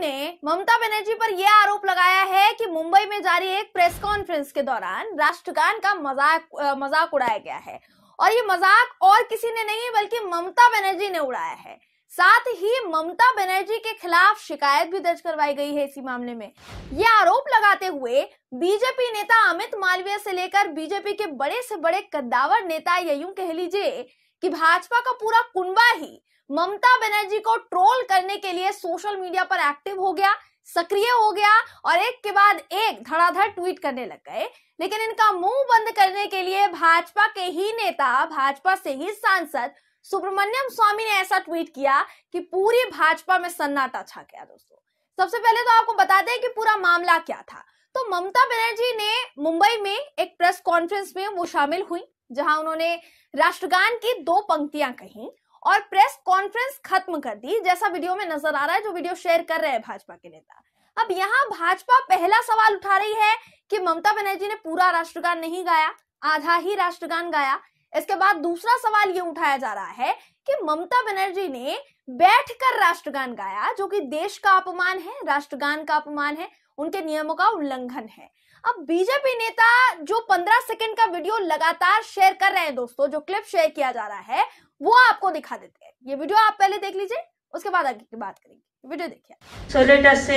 ने ममता बनर्जी पर यह आरोप लगाया है कि मुंबई में जारी एक प्रेस कॉन्फ्रेंस के दौरान राष्ट्रगान का मजाक मजाक उड़ाया गया है और ये मजाक और किसी ने नहीं बल्कि ममता बनर्जी ने उड़ाया है साथ ही ममता बनर्जी के खिलाफ शिकायत भी दर्ज करवाई गई है इसी मामले में ये आरोप लगाते हुए बीजेपी नेता अमित मालवीय से लेकर बीजेपी के बड़े से बड़े कद्दावर नेता यूं कह लीजिए कि भाजपा का पूरा कुंबा ही ममता बनर्जी को ट्रोल करने के लिए सोशल मीडिया पर एक्टिव हो गया सक्रिय हो गया और एक के बाद एक धड़ाधड़ ट्वीट करने लग गए लेकिन इनका मुंह बंद करने के लिए भाजपा के ही नेता भाजपा से ही सांसद सुब्रमण्यम स्वामी ने ऐसा ट्वीट किया कि पूरी भाजपा में सन्नाटा छा गया दोस्तों सबसे पहले तो आपको बता दें कि पूरा मामला क्या था तो ममता बनर्जी ने मुंबई में एक प्रेस कॉन्फ्रेंस में वो शामिल हुई जहां उन्होंने राष्ट्रगान की दो पंक्तियां कही और प्रेस कॉन्फ्रेंस खत्म कर दी जैसा वीडियो में नजर आ रहा है जो वीडियो शेयर कर रहे हैं भाजपा के नेता अब यहाँ भाजपा पहला सवाल उठा रही है कि ममता बनर्जी ने पूरा राष्ट्रगान नहीं गाया आधा ही राष्ट्रगान गाया इसके बाद दूसरा सवाल ये उठाया जा रहा है कि ममता बनर्जी ने बैठकर राष्ट्रगान गाया जो कि देश का अपमान है राष्ट्रगान का अपमान है उनके नियमों का उल्लंघन है अब बीजेपी नेता जो 15 सेकंड का वीडियो लगातार शेयर कर रहे हैं दोस्तों जो क्लिप शेयर किया जा रहा है वो आपको दिखा देते हैं ये वीडियो आप पहले देख लीजिए उसके बाद आगे की बात करेंगे वीडियो देखिए सो लेट अस से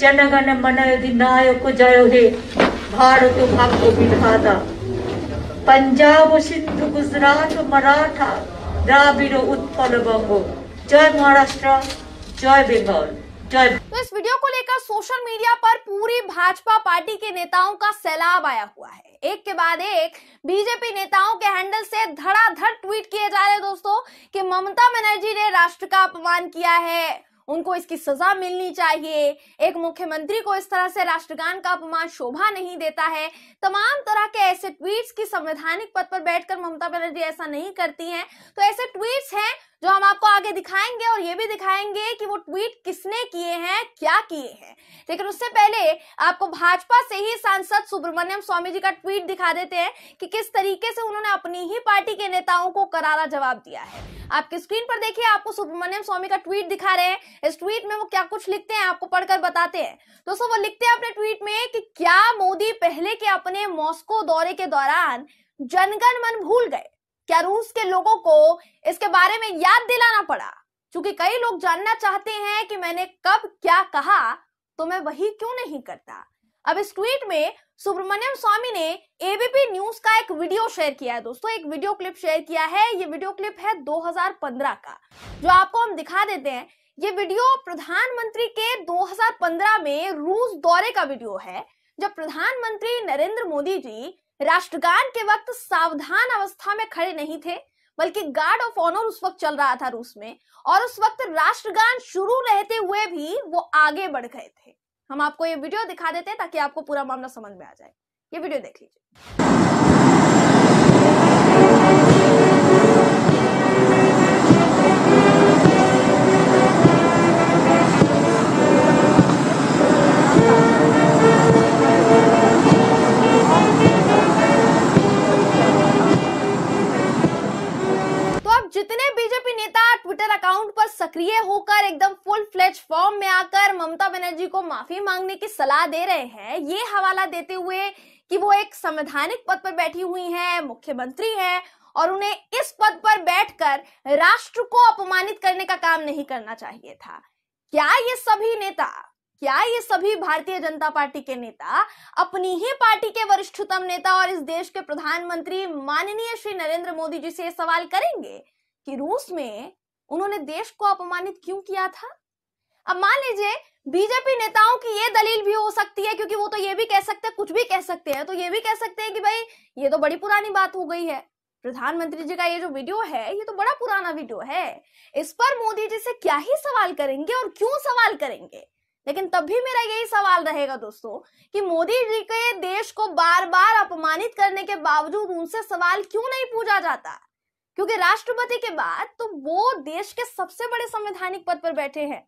जनगण मन अधिनायक जय हे भारत भाग विधाता पंजाब सिंधु गुजरात मराठा द्राविड़ उत्पल बंगो जय महाराष्ट्र जय बंगाल तो इस वीडियो को लेकर सोशल मीडिया पर पूरी भाजपा पार्टी के नेताओं का सैलाब आया हुआ है एक के बाद एक बीजेपी नेताओं के हैंडल से धड़ाधड़ ट्वीट किए जा रहे दोस्तों कि ममता बनर्जी ने राष्ट्र का अपमान किया है उनको इसकी सजा मिलनी चाहिए एक मुख्यमंत्री को इस तरह से राष्ट्रगान का अपमान शोभा नहीं देता है तमाम तरह के ऐसे ट्वीट्स की संवैधानिक पद पर बैठकर ममता बनर्जी ऐसा नहीं करती हैं तो ऐसे ट्वीट्स हैं जो हम आपको आगे दिखाएंगे और ये भी दिखाएंगे कि वो ट्वीट किसने किए हैं क्या किए हैं लेकिन उससे पहले आपको भाजपा से ही सांसद सुब्रमण्यम स्वामी जी का ट्वीट दिखा देते हैं कि किस तरीके से उन्होंने अपनी ही पार्टी के नेताओं को करारा जवाब दिया है आपके स्क्रीन पर देखिए आपको सुब्रमण्यम स्वामी का ट्वीट दिखा रहे हैं इस ट्वीट में वो क्या कुछ लिखते हैं आपको पढ़कर बताते हैं दोस्तों वो लिखते हैं अपने ट्वीट में कि क्या मोदी पहले के अपने मॉस्को दौरे के दौरान जनगण मन भूल गए क्या रूस के लोगों को इसके बारे में याद दिलाना पड़ा क्योंकि कई लोग जानना चाहते हैं कि मैंने कब क्या कहा तो मैं वही क्यों नहीं करता अब इस ट्वीट में सुब्रमण्यम स्वामी ने एबीपी न्यूज का एक वीडियो शेयर किया है दोस्तों एक वीडियो क्लिप शेयर किया है ये वीडियो क्लिप है 2015 का जो आपको हम दिखा देते हैं ये वीडियो प्रधानमंत्री के 2015 में रूस दौरे का वीडियो है जब प्रधानमंत्री नरेंद्र मोदी जी राष्ट्रगान के वक्त सावधान अवस्था में खड़े नहीं थे बल्कि गार्ड ऑफ ऑनर उस वक्त चल रहा था रूस में और उस वक्त राष्ट्रगान शुरू रहते हुए भी वो आगे बढ़ गए थे हम आपको ये वीडियो दिखा देते हैं ताकि आपको पूरा मामला समझ में आ जाए ये वीडियो देख लीजिए सक्रिय होकर एकदम फुल फ्लेज फॉर्म में आकर ममता बनर्जी को माफी मांगने की सलाह दे रहे हैं ये हवाला देते हुए कि वो एक संवैधानिक पद पर बैठी हुई हैं मुख्यमंत्री हैं और उन्हें इस पद पर बैठकर राष्ट्र को अपमानित करने का काम नहीं करना चाहिए था क्या ये सभी नेता क्या ये सभी भारतीय जनता पार्टी के नेता अपनी ही पार्टी के वरिष्ठतम नेता और इस देश के प्रधानमंत्री माननीय श्री नरेंद्र मोदी जी से सवाल करेंगे कि रूस में उन्होंने देश को अपमानित क्यों किया था अब मान लीजिए बीजेपी नेताओं की ये दलील भी हो सकती है क्योंकि वो तो ये भी कह सकते हैं कुछ भी कह सकते हैं तो ये भी कह सकते हैं कि भाई ये तो बड़ी पुरानी बात हो गई है प्रधानमंत्री जी का ये जो वीडियो है ये तो बड़ा पुराना वीडियो है इस पर मोदी जी से क्या ही सवाल करेंगे और क्यों सवाल करेंगे लेकिन तब भी मेरा यही सवाल रहेगा दोस्तों कि मोदी जी के देश को बार बार अपमानित करने के बावजूद उनसे सवाल क्यों नहीं पूछा जाता क्योंकि राष्ट्रपति के बाद तो वो देश के सबसे बड़े संवैधानिक पद पर बैठे हैं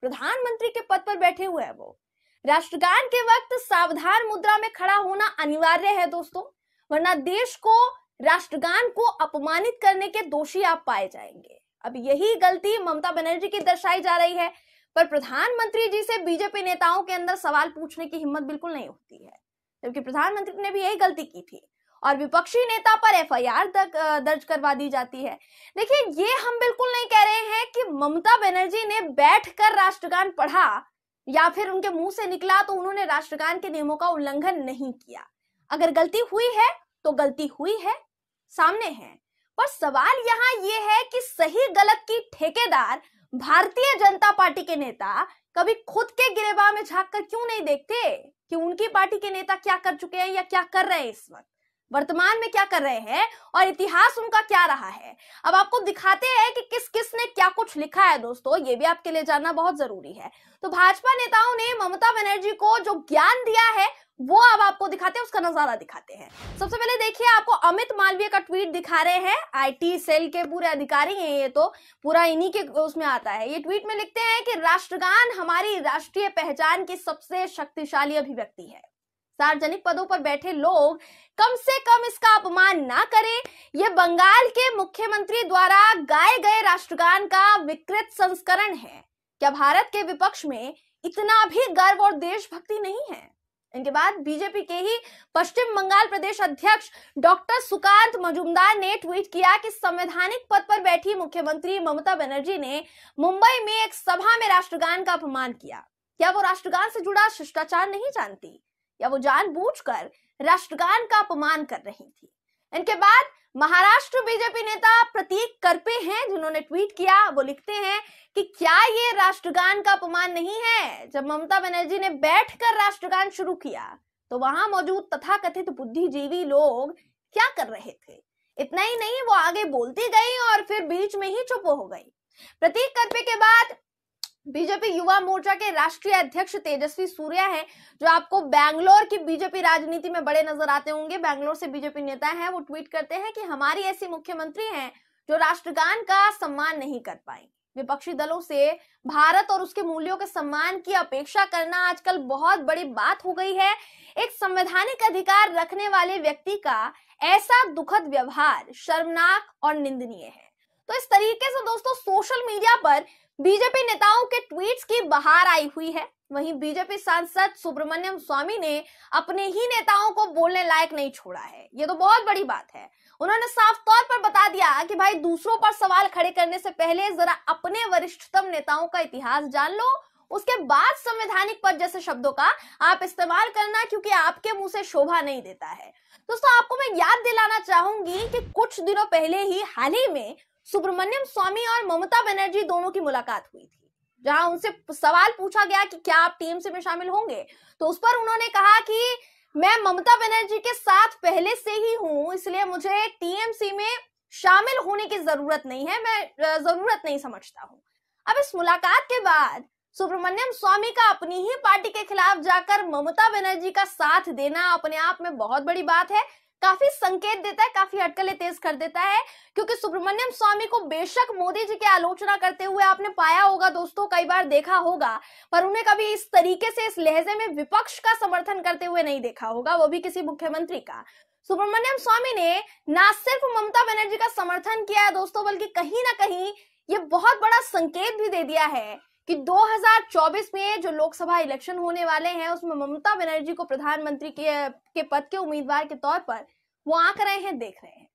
प्रधानमंत्री के पद पर बैठे हुए हैं वो राष्ट्रगान के वक्त सावधान मुद्रा में खड़ा होना अनिवार्य है दोस्तों वरना देश को राष्ट्रगान को अपमानित करने के दोषी आप पाए जाएंगे अब यही गलती ममता बनर्जी की दर्शाई जा रही है पर प्रधानमंत्री जी से बीजेपी नेताओं के अंदर सवाल पूछने की हिम्मत बिल्कुल नहीं होती है जबकि प्रधानमंत्री ने भी यही गलती की थी और विपक्षी नेता पर एफआईआर दर्ज करवा दी जाती है देखिए ये हम बिल्कुल नहीं कह रहे हैं कि ममता बनर्जी ने बैठकर राष्ट्रगान पढ़ा या फिर उनके मुंह से निकला तो उन्होंने राष्ट्रगान के नियमों का उल्लंघन नहीं किया अगर गलती हुई है तो गलती हुई है सामने है पर सवाल यहाँ ये है कि सही गलत की ठेकेदार भारतीय जनता पार्टी के नेता कभी खुद के गिरेबा में झांक कर क्यों नहीं देखते कि उनकी पार्टी के नेता क्या कर चुके हैं या क्या कर रहे हैं इस वक्त वर्तमान में क्या कर रहे हैं और इतिहास उनका क्या रहा है अब आपको दिखाते हैं कि किस किस ने क्या कुछ लिखा है दोस्तों ये भी आपके लिए जानना बहुत जरूरी है तो भाजपा नेताओं ने ममता बनर्जी को जो ज्ञान दिया है वो अब आपको दिखाते हैं उसका नजारा दिखाते हैं सबसे पहले देखिए आपको अमित मालवीय का ट्वीट दिखा रहे हैं आईटी सेल के पूरे अधिकारी हैं ये तो पूरा इन्हीं के उसमें आता है ये ट्वीट में लिखते हैं कि राष्ट्रगान हमारी राष्ट्रीय पहचान की सबसे शक्तिशाली अभिव्यक्ति है सार्वजनिक पदों पर बैठे लोग कम से कम इसका अपमान ना करें यह बंगाल के मुख्यमंत्री द्वारा गाए गए राष्ट्रगान का विकृत संस्करण है क्या भारत के विपक्ष में इतना भी गर्व और देशभक्ति नहीं है इनके बाद बीजेपी के ही पश्चिम बंगाल प्रदेश अध्यक्ष डॉक्टर सुकांत मजुमदार ने ट्वीट किया कि संवैधानिक पद पर बैठी मुख्यमंत्री ममता बनर्जी ने मुंबई में एक सभा में राष्ट्रगान का अपमान किया क्या वो राष्ट्रगान से जुड़ा शिष्टाचार नहीं जानती या वो जानबूझकर राष्ट्रगान का अपमान कर रही थी इनके बाद महाराष्ट्र बीजेपी नेता प्रतीक करपे हैं जिन्होंने ट्वीट किया वो लिखते हैं कि क्या ये राष्ट्रगान का अपमान नहीं है जब ममता बनर्जी ने बैठकर राष्ट्रगान शुरू किया तो वहां मौजूद तथाकथित बुद्धिजीवी लोग क्या कर रहे थे इतना ही नहीं वो आगे बोलती गई और फिर बीच में ही चुप हो गई प्रतीक करपे के बाद बीजेपी युवा मोर्चा के राष्ट्रीय अध्यक्ष तेजस्वी सूर्या हैं जो आपको बैंगलोर की बीजेपी राजनीति में बड़े नजर आते होंगे बैंगलोर से बीजेपी नेता हैं वो ट्वीट करते हैं कि हमारी ऐसी मुख्यमंत्री हैं जो राष्ट्रगान का सम्मान नहीं कर पाएंगे विपक्षी दलों से भारत और उसके मूल्यों के सम्मान की अपेक्षा करना आजकल बहुत बड़ी बात हो गई है एक संवैधानिक अधिकार रखने वाले व्यक्ति का ऐसा दुखद व्यवहार शर्मनाक और निंदनीय है तो इस तरीके से दोस्तों सोशल मीडिया पर बीजेपी नेताओं के ट्वीट्स की बहार आई हुई है वहीं बीजेपी सांसद सुब्रमण्यम स्वामी ने अपने ही नेताओं को बोलने लायक नहीं छोड़ा है ये तो बहुत बड़ी बात है उन्होंने साफ तौर पर बता दिया कि भाई दूसरों पर सवाल खड़े करने से पहले जरा अपने वरिष्ठतम नेताओं का इतिहास जान लो उसके बाद संवैधानिक पद जैसे शब्दों का आप इस्तेमाल करना क्योंकि आपके मुंह से शोभा नहीं देता है दोस्तों आपको मैं याद दिलाना चाहूंगी कि कुछ दिनों पहले ही हाल ही में सुब्रमण्यम स्वामी और ममता बनर्जी दोनों की मुलाकात हुई थी जहां उनसे सवाल पूछा गया कि क्या आप टीम से में शामिल होंगे तो उस पर उन्होंने कहा कि मैं ममता बनर्जी के साथ पहले से ही हूं इसलिए मुझे टीएमसी में शामिल होने की जरूरत नहीं है मैं जरूरत नहीं समझता हूं अब इस मुलाकात के बाद सुब्रमण्यम स्वामी का अपनी ही पार्टी के खिलाफ जाकर ममता बनर्जी का साथ देना अपने आप में बहुत बड़ी बात है काफी संकेत देता है काफी अटकलें तेज कर देता है क्योंकि सुब्रमण्यम स्वामी को बेशक मोदी जी की आलोचना करते हुए आपने पाया होगा दोस्तों कई बार देखा होगा पर उन्हें कभी इस तरीके से इस लहजे में विपक्ष का समर्थन करते हुए नहीं देखा होगा वो भी किसी मुख्यमंत्री का सुब्रमण्यम स्वामी ने ना सिर्फ ममता बनर्जी का समर्थन किया है दोस्तों बल्कि कहीं ना कहीं ये बहुत बड़ा संकेत भी दे दिया है कि 2024 में जो लोकसभा इलेक्शन होने वाले हैं उसमें ममता बनर्जी को प्रधानमंत्री के के पद के उम्मीदवार के तौर पर वो आंक रहे हैं देख रहे हैं